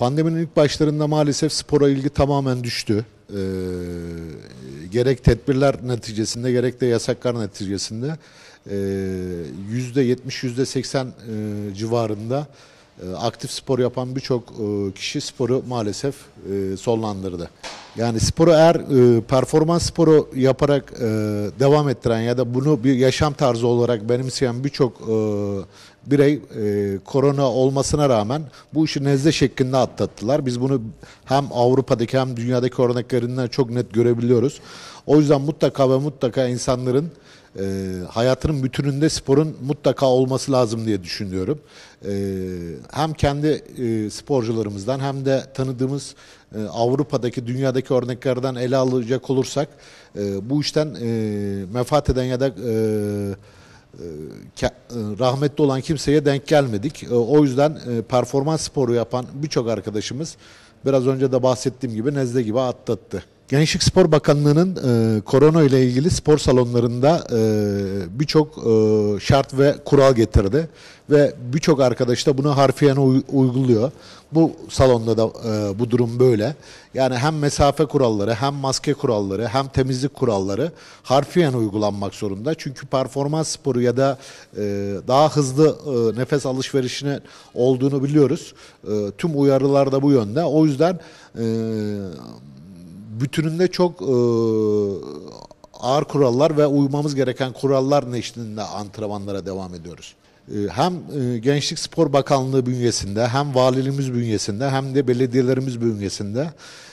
Pandeminin ilk başlarında maalesef spora ilgi tamamen düştü. E, gerek tedbirler neticesinde gerek de yasaklar neticesinde ee, yüzde yetmiş yüzde seksen e, civarında e, aktif spor yapan birçok e, kişi sporu maalesef sonlandırdı. Yani sporu eğer e, performans sporu yaparak e, devam ettiren ya da bunu bir yaşam tarzı olarak benimseyen birçok e, birey e, korona olmasına rağmen bu işi nezle şeklinde atlattılar. Biz bunu hem Avrupa'daki hem dünyadaki örneklerinden çok net görebiliyoruz. O yüzden mutlaka ve mutlaka insanların e, hayatının bütününde sporun mutlaka olması lazım diye düşünüyorum. E, hem kendi e, sporcularımızdan hem de tanıdığımız e, Avrupa'daki, dünyadaki örneklerden ele alacak olursak e, bu işten e, mefat eden ya da e, e rahmetli olan kimseye denk gelmedik. E, o yüzden e, performans sporu yapan birçok arkadaşımız biraz önce de bahsettiğim gibi nezle gibi atlattı. Gençlik Spor Bakanlığı'nın e, korona ile ilgili spor salonlarında e, birçok e, şart ve kural getirdi. Ve birçok arkadaş da bunu harfiyen uyguluyor. Bu salonda da e, bu durum böyle. Yani hem mesafe kuralları, hem maske kuralları, hem temizlik kuralları harfiyen uygulanmak zorunda. Çünkü performans sporu ya da e, daha hızlı e, nefes alışverişine olduğunu biliyoruz. E, tüm uyarılar da bu yönde. O yüzden... E, bütününde çok e, ağır kurallar ve uymamız gereken kurallar neşrinde antrenmanlara devam ediyoruz. E, hem e, Gençlik Spor Bakanlığı bünyesinde hem valiliğimiz bünyesinde hem de belediyelerimiz bünyesinde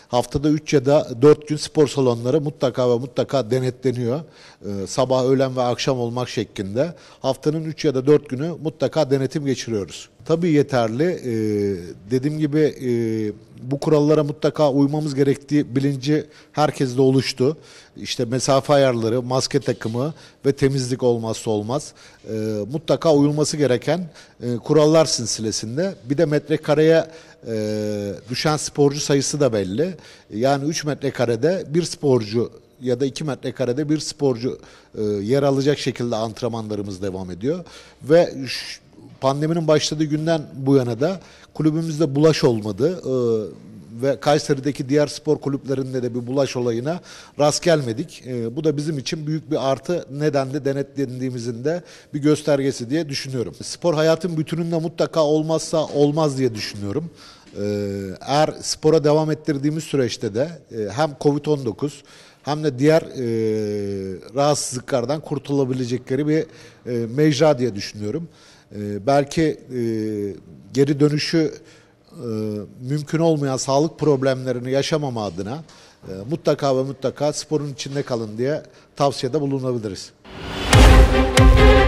Haftada 3 ya da 4 gün spor salonları mutlaka ve mutlaka denetleniyor. Ee, sabah, öğlen ve akşam olmak şeklinde. Haftanın 3 ya da 4 günü mutlaka denetim geçiriyoruz. Tabii yeterli. Ee, dediğim gibi e, bu kurallara mutlaka uymamız gerektiği bilinci herkeste oluştu. İşte mesafe ayarları, maske takımı ve temizlik olmazsa olmaz. Ee, mutlaka uyulması gereken e, kurallar silsilesinde. Bir de metrekareye e, düşen sporcu sayısı da belli. Yani 3 metrekarede bir sporcu ya da 2 metrekarede bir sporcu e, yer alacak şekilde antrenmanlarımız devam ediyor. Ve pandeminin başladığı günden bu yana da kulübümüzde bulaş olmadı. E, ve Kayseri'deki diğer spor kulüplerinde de bir bulaş olayına rast gelmedik. E, bu da bizim için büyük bir artı nedenle denetlendiğimizin de bir göstergesi diye düşünüyorum. Spor hayatın bütününde mutlaka olmazsa olmaz diye düşünüyorum. Ee, eğer spora devam ettirdiğimiz süreçte de e, hem Covid-19 hem de diğer e, rahatsızlıklardan kurtulabilecekleri bir e, mecra diye düşünüyorum. E, belki e, geri dönüşü e, mümkün olmayan sağlık problemlerini yaşamama adına e, mutlaka ve mutlaka sporun içinde kalın diye tavsiyede bulunabiliriz. Müzik